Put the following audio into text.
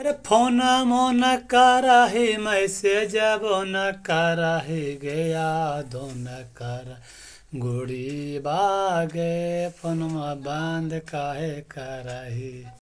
अरे फोना मोना कारा है मैसेज बोना कारा है गया धोना कर गुड़ी बागे फोन बांध काहे कारा